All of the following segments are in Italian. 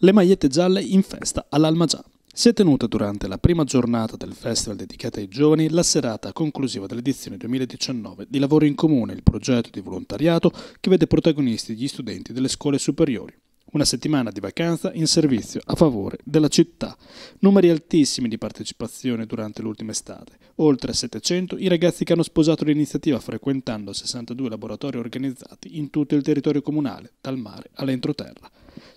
Le magliette gialle in festa all'Almagià. Si è tenuta durante la prima giornata del festival dedicata ai giovani la serata conclusiva dell'edizione 2019 di Lavoro in Comune, il progetto di volontariato che vede protagonisti gli studenti delle scuole superiori. Una settimana di vacanza in servizio a favore della città. Numeri altissimi di partecipazione durante l'ultima estate. Oltre 700 i ragazzi che hanno sposato l'iniziativa frequentando 62 laboratori organizzati in tutto il territorio comunale, dal mare all'entroterra.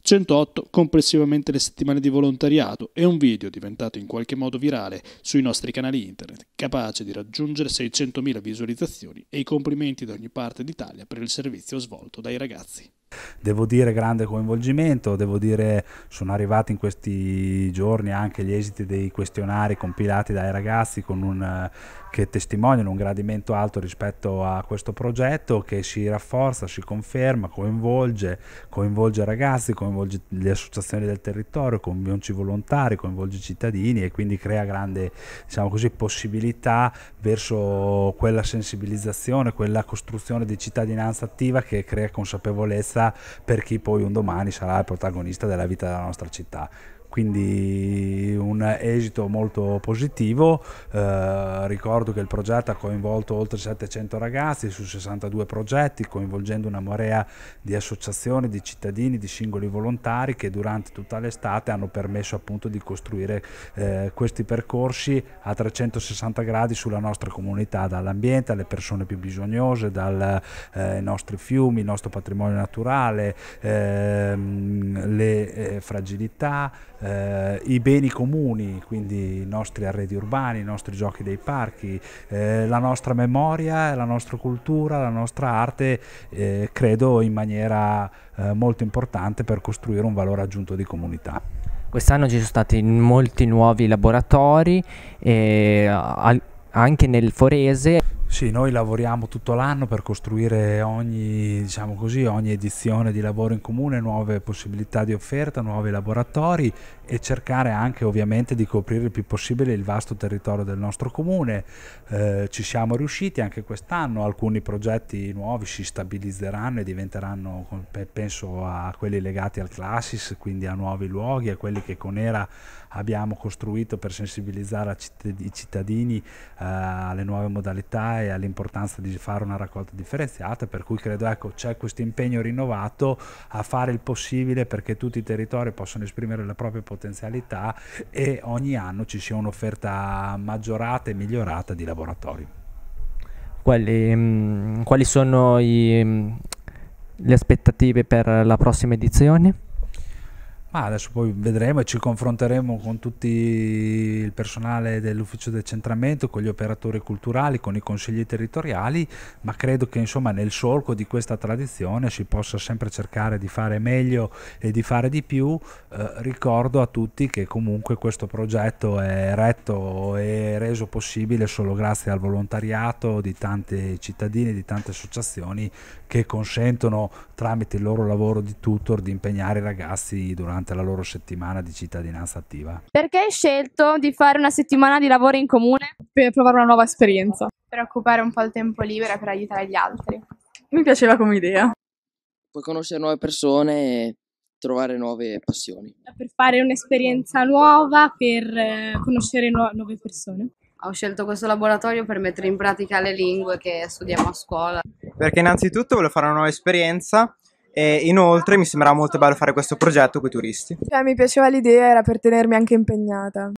108 complessivamente le settimane di volontariato e un video diventato in qualche modo virale sui nostri canali internet, capace di raggiungere 600.000 visualizzazioni e i complimenti da ogni parte d'Italia per il servizio svolto dai ragazzi. Devo dire grande coinvolgimento, devo dire sono arrivati in questi giorni anche gli esiti dei questionari compilati dai ragazzi un, che testimoniano un gradimento alto rispetto a questo progetto che si rafforza, si conferma, coinvolge, coinvolge ragazzi, coinvolge le associazioni del territorio, coinvolge i volontari, coinvolge i cittadini e quindi crea grande diciamo così, possibilità verso quella sensibilizzazione, quella costruzione di cittadinanza attiva che crea consapevolezza sicurezza per chi poi un domani sarà il protagonista della vita della nostra città quindi un esito molto positivo. Eh, ricordo che il progetto ha coinvolto oltre 700 ragazzi su 62 progetti, coinvolgendo una marea di associazioni, di cittadini, di singoli volontari che durante tutta l'estate hanno permesso appunto di costruire eh, questi percorsi a 360 gradi sulla nostra comunità, dall'ambiente alle persone più bisognose, dai eh, nostri fiumi, il nostro patrimonio naturale, ehm, le eh, fragilità, eh, i beni comuni, quindi i nostri arredi urbani, i nostri giochi dei parchi, eh, la nostra memoria, la nostra cultura, la nostra arte, eh, credo in maniera eh, molto importante per costruire un valore aggiunto di comunità. Quest'anno ci sono stati molti nuovi laboratori eh, anche nel Forese. Sì, noi lavoriamo tutto l'anno per costruire ogni, diciamo così, ogni, edizione di lavoro in comune, nuove possibilità di offerta, nuovi laboratori e cercare anche ovviamente di coprire il più possibile il vasto territorio del nostro comune. Eh, ci siamo riusciti anche quest'anno, alcuni progetti nuovi si stabilizzeranno e diventeranno, penso a quelli legati al Classis, quindi a nuovi luoghi, a quelli che con ERA abbiamo costruito per sensibilizzare i cittadini eh, alle nuove modalità E e all'importanza di fare una raccolta differenziata, per cui credo ecco, c'è questo impegno rinnovato a fare il possibile perché tutti i territori possano esprimere le proprie potenzialità e ogni anno ci sia un'offerta maggiorata e migliorata di laboratori. Quali, mm, quali sono i, mm, le aspettative per la prossima edizione? Ma adesso poi vedremo e ci confronteremo con tutto il personale dell'ufficio del centramento, con gli operatori culturali, con i consigli territoriali, ma credo che insomma nel solco di questa tradizione si possa sempre cercare di fare meglio e di fare di più. Eh, ricordo a tutti che comunque questo progetto è retto e reso possibile solo grazie al volontariato di tanti cittadini, di tante associazioni che consentono tramite il loro lavoro di tutor di impegnare i ragazzi durante durante la loro settimana di cittadinanza attiva. Perché hai scelto di fare una settimana di lavoro in comune? Per provare una nuova esperienza. Per occupare un po' il tempo libero per aiutare gli altri. Mi piaceva come idea. Puoi conoscere nuove persone e trovare nuove passioni. Per fare un'esperienza nuova, per eh, conoscere nu- nuove persone. Ho scelto questo laboratorio per mettere in pratica le lingue che studiamo a scuola. Perché innanzitutto volevo fare una nuova esperienza e inoltre mi sembrava molto bello fare questo progetto con i turisti. Cioè, mi piaceva l'idea, era per tenermi anche impegnata.